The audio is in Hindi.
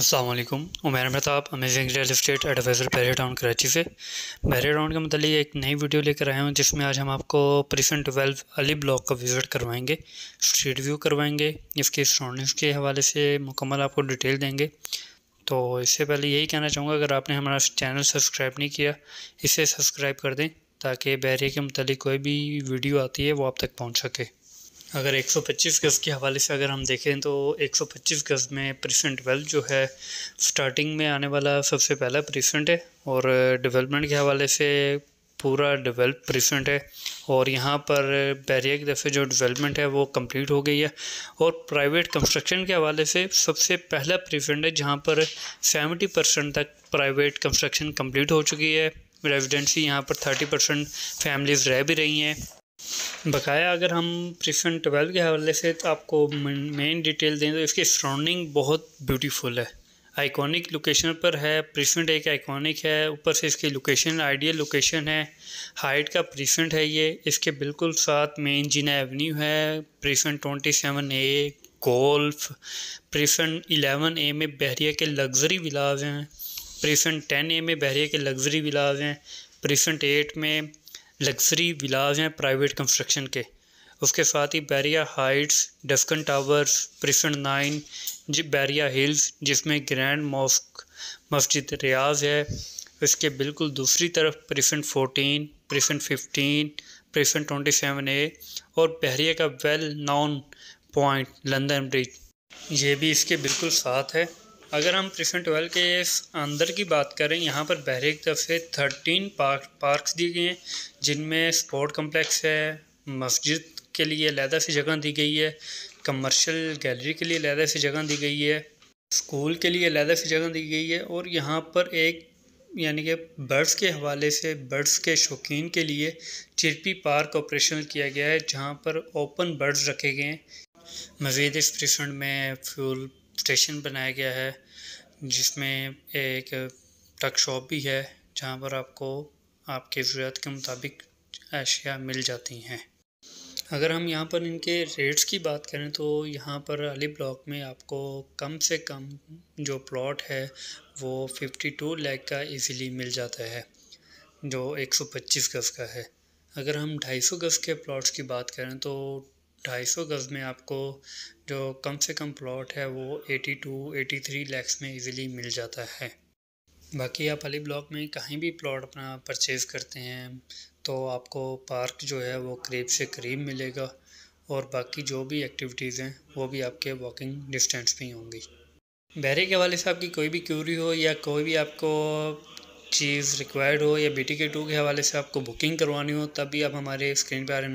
Aslam Umair Mehtab amazing real estate adviser Bahria Town Karachi से बहरे टाउन के मतलब एक नई वीडियो लेकर आया हूँ जिसमें आज हम आपको प्रिसेंट ट्वेल्व अली ब्लॉक का विज़िट करवाएंगे स्ट्रीट व्यू करवाएंगे इसके स्टॉन्डिंग के हवाले से मुकम्मल आपको डिटेल देंगे तो इससे पहले यही कहना चाहूँगा अगर आपने हमारा चैनल सब्सक्राइब नहीं किया इसे सब्सक्राइब कर दें ताकि बहरे के मतलब कोई भी वीडियो आती है वो आप तक पहुँच सके अगर 125 गज़ के हवाले से अगर हम देखें तो 125 गज़ में प्रेसेंट वेल्थ जो है स्टार्टिंग में आने वाला सबसे पहला प्रीसेंट है और डेवलपमेंट के हवाले से पूरा डेवलप प्रीसेंट है और यहाँ पर बैरिया की तरफ से जो डेवलपमेंट है वो कंप्लीट हो गई है और प्राइवेट कंस्ट्रक्शन के हवाले से सबसे पहला प्रीसेंट है जहाँ पर सेवेंटी परसेंट तक प्राइवेट कंस्ट्रक्शन कम्प्लीट हो चुकी है रेजिडेंसी यहाँ पर थर्टी परसेंट फैमिलीज़ रह भी रही हैं बकाया अगर हम प्रिफन ट्वेल्व के हवाले से तो आपको मेन डिटेल दें तो इसकी सराउंडिंग बहुत ब्यूटीफुल है आइकॉनिक लोकेशन पर है प्रिफेंट एक आइकॉनिक है ऊपर से इसकी लोकेशन आइडियल लोकेशन है हाइट का प्रिफेंट है ये इसके बिल्कुल साथ मेन जीना एवेन्यू है precinct twenty seven A golf precinct eleven A में बहरिया के लग्जरी विलाज हैं प्रिफेंट टेन ए में बहरिया के लग्जरी विलाज हैं प्रिफेंट एट में लग्जरी विलाज हैं प्राइवेट कंस्ट्रक्शन के उसके साथ ही Bahria heights Tuscan towers precinct nine Bahria hills जिसमें ग्रैंड मॉस्क मस्जिद रियाज है इसके बिल्कुल दूसरी तरफ precinct fourteen precinct fifteen precinct twenty seven A और बहरिया का well known point London bridge ये भी इसके बिल्कुल साथ है अगर हम प्रिफेंट ट्वेल्व के अंदर की बात करें यहाँ पर बहरे की तरफ से थर्टीन पार्क पार्क्स दिए गए हैं जिनमें स्पोर्ट कम्प्लेक्स है मस्जिद के लिए अलहदा से जगह दी गई है कमर्शियल गैलरी के लिए अलहदा से जगह दी गई है स्कूल के लिए अलहदा से जगह दी गई है और यहाँ पर एक यानी कि बर्ड्स के हवाले से बर्ड्स के शौकीन के लिए चिरपी पार्क ऑपरेशन किया गया है जहाँ पर ओपन बर्ड्स रखे गए हैं मज़ीद इस प्रिफंड में फ्यूल स्टेशन बनाया गया है जिसमें एक टक शॉप भी है जहाँ पर आपको आपके ज़रूरत के मुताबिक अशिया मिल जाती हैं अगर हम यहाँ पर इनके रेट्स की बात करें तो यहाँ पर अली ब्लॉक में आपको कम से कम जो प्लॉट है वो 52 लैक का इजीली मिल जाता है जो 125 गज़ का है अगर हम 250 गज़ के प्लॉट्स की बात करें तो ढाई सौ गज़ में आपको जो कम से कम प्लॉट है वो eighty to eighty three lakhs में इजीली मिल जाता है बाकी आप अली ब्लॉक में कहीं भी प्लॉट अपना परचेज़ करते हैं तो आपको पार्क जो है वो करीब से करीब मिलेगा और बाकी जो भी एक्टिविटीज़ हैं वो भी आपके वॉकिंग डिस्टेंस में ही होंगी बहरे के हवाले से आपकी कोई भी क्यूरी हो या कोई भी आपको चीज़ रिक्वायर्ड हो या बी टी के टू के हवाले से आपको बुकिंग करवानी हो तब भी आप हमारे स्क्रीन पर आ रहे